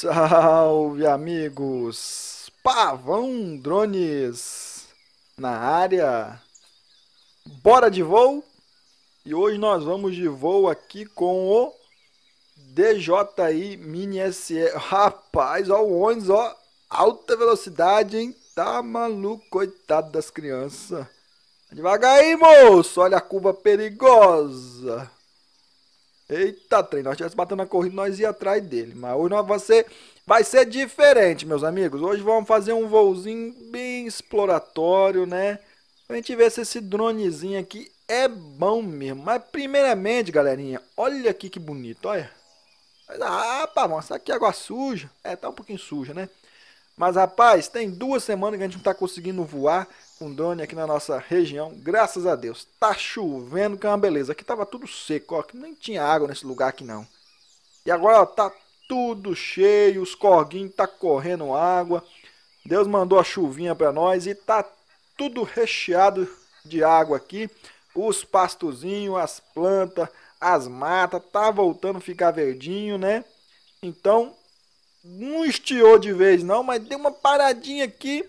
Salve amigos! Pavão Drones na área. Bora de voo? E hoje nós vamos de voo aqui com o DJI Mini SE. Rapaz, ó o ônibus, ó. Alta velocidade, hein? Tá maluco, coitado das crianças. Devagar aí, moço. Olha a curva perigosa. Eita, trem, nós estivéssemos batendo a corrida, nós ia atrás dele. Mas hoje nós vai ser, vai ser diferente, meus amigos. Hoje vamos fazer um voozinho bem exploratório, né? Pra gente ver se esse dronezinho aqui é bom mesmo. Mas primeiramente, galerinha, olha aqui que bonito, olha. Ah, rapaz, mano, aqui é água suja. É, tá um pouquinho suja, né? Mas, rapaz, tem duas semanas que a gente não tá conseguindo voar um drone aqui na nossa região, graças a Deus. Tá chovendo, que é uma beleza. Aqui tava tudo seco, ó, que nem tinha água nesse lugar aqui não. E agora ó, tá tudo cheio, os corguinhos tá correndo água. Deus mandou a chuvinha para nós e tá tudo recheado de água aqui. Os pastozinhos, as plantas, as matas, tá voltando a ficar verdinho, né? Então, não estiou de vez não, mas deu uma paradinha aqui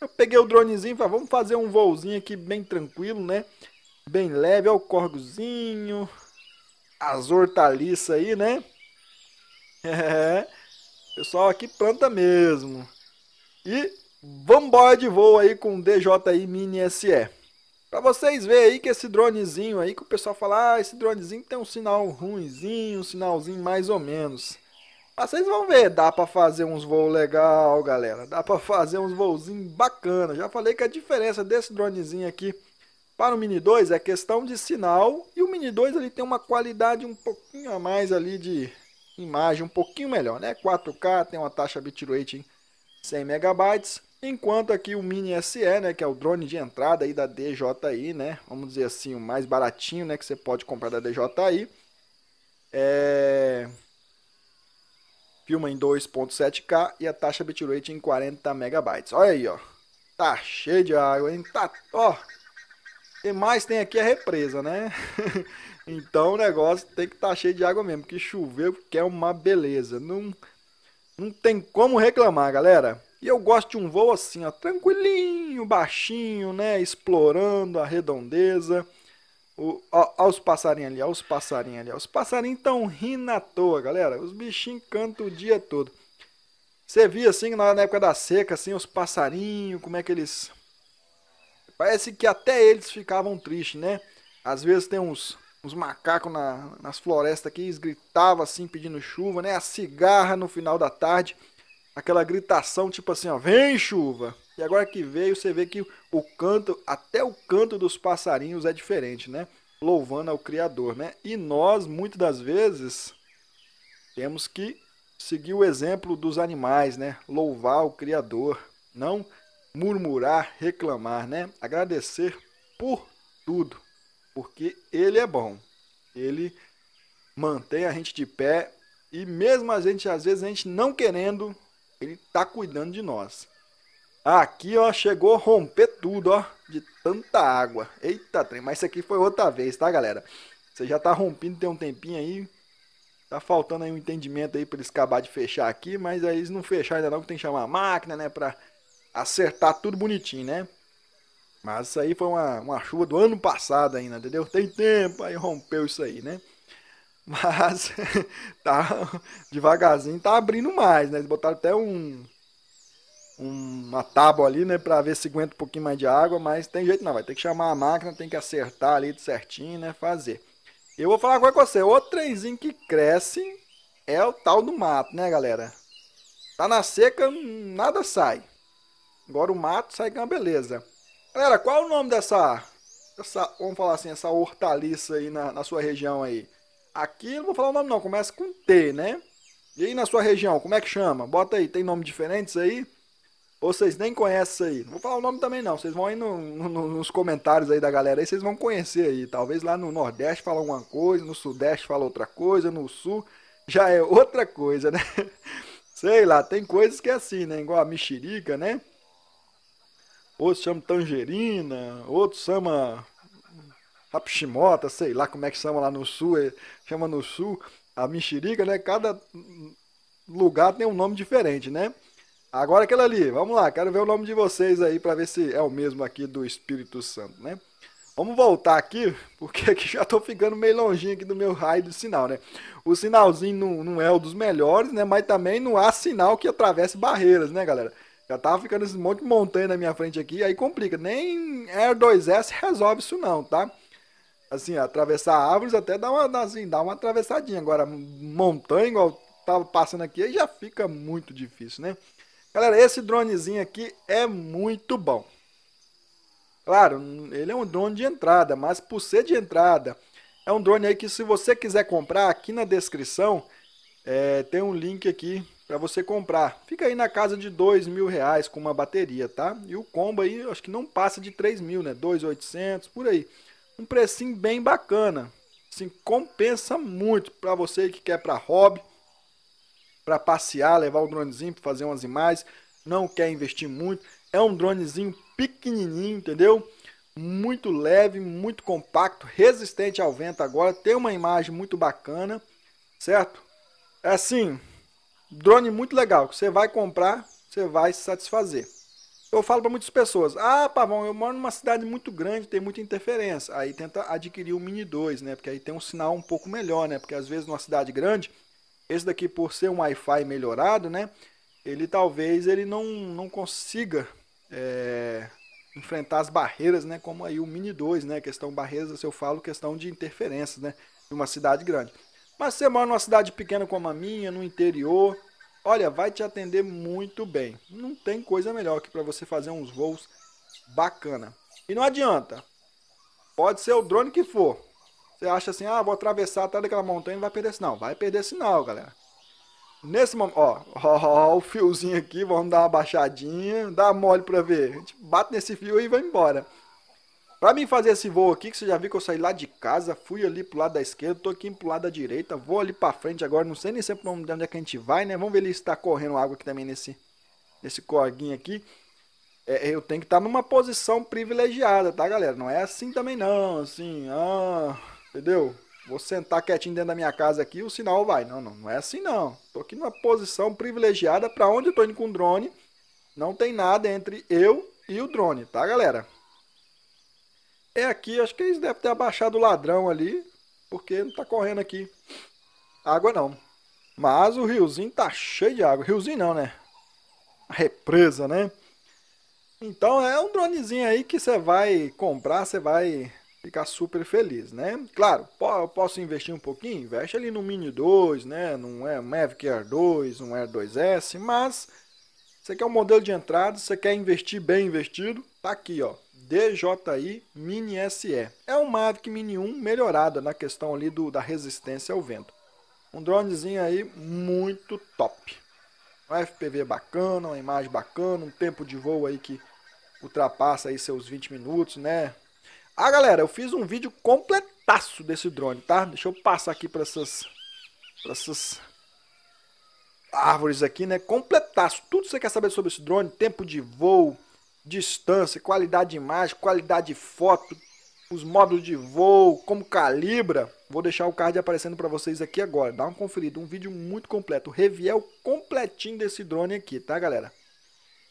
eu peguei o dronezinho e falei, vamos fazer um voozinho aqui bem tranquilo, né? Bem leve, olha o corgozinho, as hortaliças aí, né? É, pessoal aqui planta mesmo. E vambora de voo aí com o DJI Mini SE. Pra vocês verem aí que esse dronezinho aí, que o pessoal fala, ah, esse dronezinho tem um sinal ruimzinho, um sinalzinho mais ou menos. Mas ah, vocês vão ver, dá para fazer uns voos legal, galera. Dá para fazer uns voozinhos bacana. Já falei que a diferença desse dronezinho aqui para o Mini 2 é questão de sinal e o Mini 2 ele tem uma qualidade um pouquinho a mais ali de imagem, um pouquinho melhor, né? 4K, tem uma taxa bitrate em 100 megabytes, enquanto aqui o Mini SE, né, que é o drone de entrada aí da DJI, né? Vamos dizer assim, o mais baratinho, né, que você pode comprar da DJI. É filma em 2.7K e a taxa bitrate em 40 megabytes. Olha aí, ó. Tá cheio de água, hein? Tá, ó. E mais tem aqui a é represa, né? então o negócio tem que estar tá cheio de água mesmo, que choveu, que é uma beleza. Não não tem como reclamar, galera. E eu gosto de um voo assim, ó, tranquilinho, baixinho, né, explorando a redondeza. Olha os passarinhos ali, os passarinhos ali. Ó, os passarinhos tão rindo à toa, galera. Os bichinhos cantam o dia todo. Você via assim, na, na época da seca, assim, os passarinhos, como é que eles. Parece que até eles ficavam tristes, né? Às vezes tem uns, uns macacos na, nas florestas aqui, eles gritavam assim, pedindo chuva, né? A cigarra no final da tarde, aquela gritação tipo assim, ó, vem chuva! E agora que veio, você vê que o canto, até o canto dos passarinhos é diferente, né? Louvando ao Criador, né? E nós, muitas das vezes, temos que seguir o exemplo dos animais, né? Louvar o Criador, não murmurar, reclamar, né? Agradecer por tudo, porque Ele é bom. Ele mantém a gente de pé e mesmo a gente às vezes a gente não querendo, Ele está cuidando de nós. Aqui, ó, chegou a romper tudo, ó, de tanta água. Eita, trem, mas isso aqui foi outra vez, tá, galera? Você já tá rompendo tem um tempinho aí. Tá faltando aí um entendimento aí pra eles acabar de fechar aqui, mas aí eles não fecharam ainda não, que tem que chamar a máquina, né, pra acertar tudo bonitinho, né? Mas isso aí foi uma, uma chuva do ano passado ainda, entendeu? Tem tempo, aí rompeu isso aí, né? Mas tá devagarzinho, tá abrindo mais, né? Eles botaram até um uma tábua ali, né, para ver se aguenta um pouquinho mais de água, mas tem jeito não, vai ter que chamar a máquina, tem que acertar ali certinho, né, fazer. Eu vou falar agora com você, outro trenzinho que cresce é o tal do mato, né, galera? Tá na seca, nada sai. Agora o mato sai com é uma beleza. Galera, qual é o nome dessa, dessa, vamos falar assim, essa hortaliça aí na, na sua região aí? Aqui, não vou falar o nome não, começa com T, né? E aí na sua região, como é que chama? Bota aí, tem nome diferentes aí? vocês nem conhecem aí. Não vou falar o nome também não. Vocês vão aí no, no, nos comentários aí da galera aí, vocês vão conhecer aí. Talvez lá no Nordeste fala alguma coisa, no Sudeste fala outra coisa, no Sul já é outra coisa, né? Sei lá, tem coisas que é assim, né? Igual a mexerica, né? Outros chamam tangerina, outros chama rapiximota, sei lá como é que chama lá no Sul. É, chama no Sul a mexerica, né? Cada lugar tem um nome diferente, né? Agora aquela ali, vamos lá, quero ver o nome de vocês aí para ver se é o mesmo aqui do Espírito Santo, né? Vamos voltar aqui, porque aqui já estou ficando meio longinho aqui do meu raio do sinal, né? O sinalzinho não, não é o dos melhores, né? Mas também não há sinal que atravesse barreiras, né, galera? Já tava ficando esse monte de montanha na minha frente aqui, aí complica. Nem R2S resolve isso não, tá? Assim, atravessar árvores até dá uma, assim, dá uma atravessadinha. Agora, montanha, igual tava passando aqui, aí já fica muito difícil, né? Galera, esse dronezinho aqui é muito bom. Claro, ele é um drone de entrada, mas por ser de entrada, é um drone aí que se você quiser comprar, aqui na descrição é, tem um link aqui para você comprar. Fica aí na casa de dois mil reais com uma bateria, tá? E o combo aí, acho que não passa de três mil, né? Dois oitocentos, por aí. Um precinho bem bacana. Assim, compensa muito para você que quer para hobby, para passear, levar o dronezinho para fazer umas imagens, não quer investir muito. É um dronezinho pequenininho, entendeu? Muito leve, muito compacto, resistente ao vento agora, tem uma imagem muito bacana, certo? É assim, drone muito legal, que você vai comprar, você vai se satisfazer. Eu falo para muitas pessoas: "Ah, Pavão, eu moro numa cidade muito grande, tem muita interferência". Aí tenta adquirir o Mini 2, né? Porque aí tem um sinal um pouco melhor, né? Porque às vezes numa cidade grande esse daqui, por ser um Wi-Fi melhorado, né? Ele talvez ele não, não consiga é, enfrentar as barreiras, né? Como aí o Mini 2, né? Questão barreiras, se eu falo questão de interferências, né? De uma cidade grande. Mas se você mora numa cidade pequena como a minha, no interior, olha, vai te atender muito bem. Não tem coisa melhor que para você fazer uns voos bacana. E não adianta. Pode ser o drone que for. Você acha assim, ah, vou atravessar atrás daquela montanha e vai perder sinal. Vai perder sinal, galera. Nesse momento, ó, ó, ó, o fiozinho aqui, vamos dar uma baixadinha, dar mole pra ver. A gente bate nesse fio e vai embora. Pra mim fazer esse voo aqui, que você já viu que eu saí lá de casa, fui ali pro lado da esquerda, tô aqui pro lado da direita, vou ali pra frente agora, não sei nem sempre onde é que a gente vai, né? Vamos ver se tá correndo água aqui também nesse, nesse corguinho aqui. É, eu tenho que estar tá numa posição privilegiada, tá, galera? Não é assim também não, assim, ah entendeu? Vou sentar quietinho dentro da minha casa aqui, o sinal vai. Não, não, não é assim não. Tô aqui numa posição privilegiada para onde eu tô indo com o drone. Não tem nada entre eu e o drone, tá, galera? É aqui, acho que eles devem ter abaixado o ladrão ali, porque não tá correndo aqui água não. Mas o riozinho tá cheio de água. Riozinho não, né? A represa, né? Então é um dronezinho aí que você vai comprar, você vai ficar super feliz, né? Claro, eu posso investir um pouquinho? Investe ali no Mini 2, né? Não é Mavic Air 2, um Air 2S, mas você quer um modelo de entrada, você quer investir bem investido, tá aqui, ó. DJI Mini SE. É um Mavic Mini 1 melhorada na questão ali do, da resistência ao vento. Um dronezinho aí muito top. Um FPV bacana, uma imagem bacana, um tempo de voo aí que ultrapassa aí seus 20 minutos, né? Ah, galera, eu fiz um vídeo completaço desse drone, tá? Deixa eu passar aqui para essas, essas árvores aqui, né? Completaço. Tudo que você quer saber sobre esse drone, tempo de voo, distância, qualidade de imagem, qualidade de foto, os módulos de voo, como calibra. Vou deixar o card aparecendo para vocês aqui agora. Dá uma conferida, um vídeo muito completo, reviel completinho desse drone aqui, tá, galera?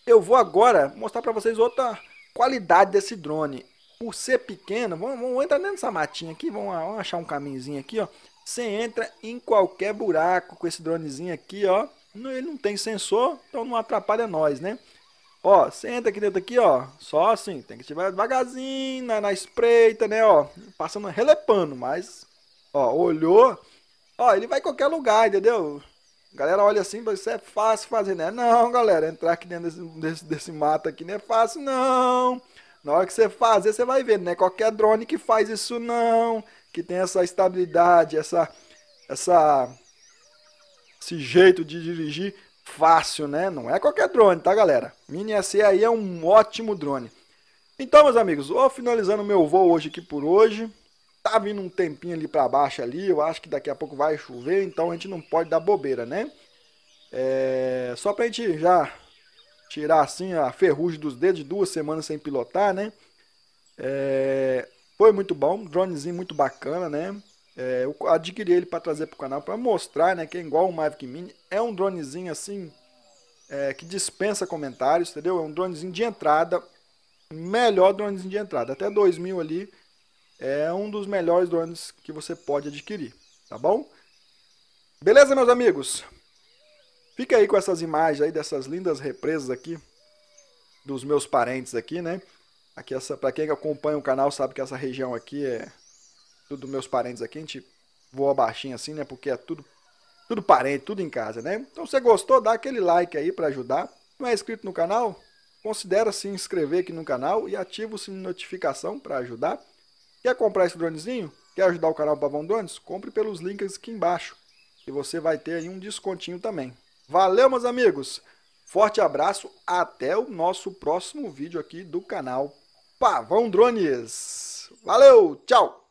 Eu vou agora mostrar para vocês outra qualidade desse drone por ser pequena, vamos, vamos entrar dentro dessa matinha aqui, vamos, vamos achar um caminhozinho aqui, ó. Você entra em qualquer buraco com esse dronezinho aqui, ó. Ele não tem sensor, então não atrapalha nós, né? Ó, você entra aqui dentro aqui, ó. Só assim, tem que estiver devagarzinho, na, na espreita, né, ó. Passando, relepando, mas... Ó, olhou... Ó, ele vai em qualquer lugar, entendeu? galera olha assim, você é fácil fazer, né? Não, galera, entrar aqui dentro desse, desse, desse mato aqui não é fácil, não. Na hora que você fazer, você vai vendo, né? Qualquer drone que faz isso não, que tem essa estabilidade, essa, essa, esse jeito de dirigir fácil, né? Não é qualquer drone, tá, galera? Mini SE aí é um ótimo drone. Então, meus amigos, vou finalizando meu voo hoje aqui por hoje. Tá vindo um tempinho ali para baixo ali, eu acho que daqui a pouco vai chover, então a gente não pode dar bobeira, né? É... Só pra gente já tirar assim a ferrugem dos dedos, duas semanas sem pilotar, né? É, foi muito bom, um dronezinho muito bacana, né? É, eu adquiri ele para trazer para o canal para mostrar, né? Que é igual o Mavic Mini, é um dronezinho assim é, que dispensa comentários, entendeu? É um dronezinho de entrada, melhor dronezinho de entrada, até 2000 ali é um dos melhores drones que você pode adquirir, tá bom? Beleza, meus amigos? Fica aí com essas imagens aí dessas lindas represas aqui dos meus parentes aqui, né? Aqui essa, para quem acompanha o canal sabe que essa região aqui é tudo meus parentes aqui, a gente voa baixinho assim, né? Porque é tudo tudo parente, tudo em casa, né? Então se você gostou, dá aquele like aí para ajudar. Não é inscrito no canal? Considera se inscrever aqui no canal e ativa o sininho de notificação para ajudar. Quer comprar esse dronezinho? Quer ajudar o canal Pavão Drones? Compre pelos links aqui embaixo. E você vai ter aí um descontinho também. Valeu, meus amigos. Forte abraço. Até o nosso próximo vídeo aqui do canal Pavão Drones. Valeu, tchau.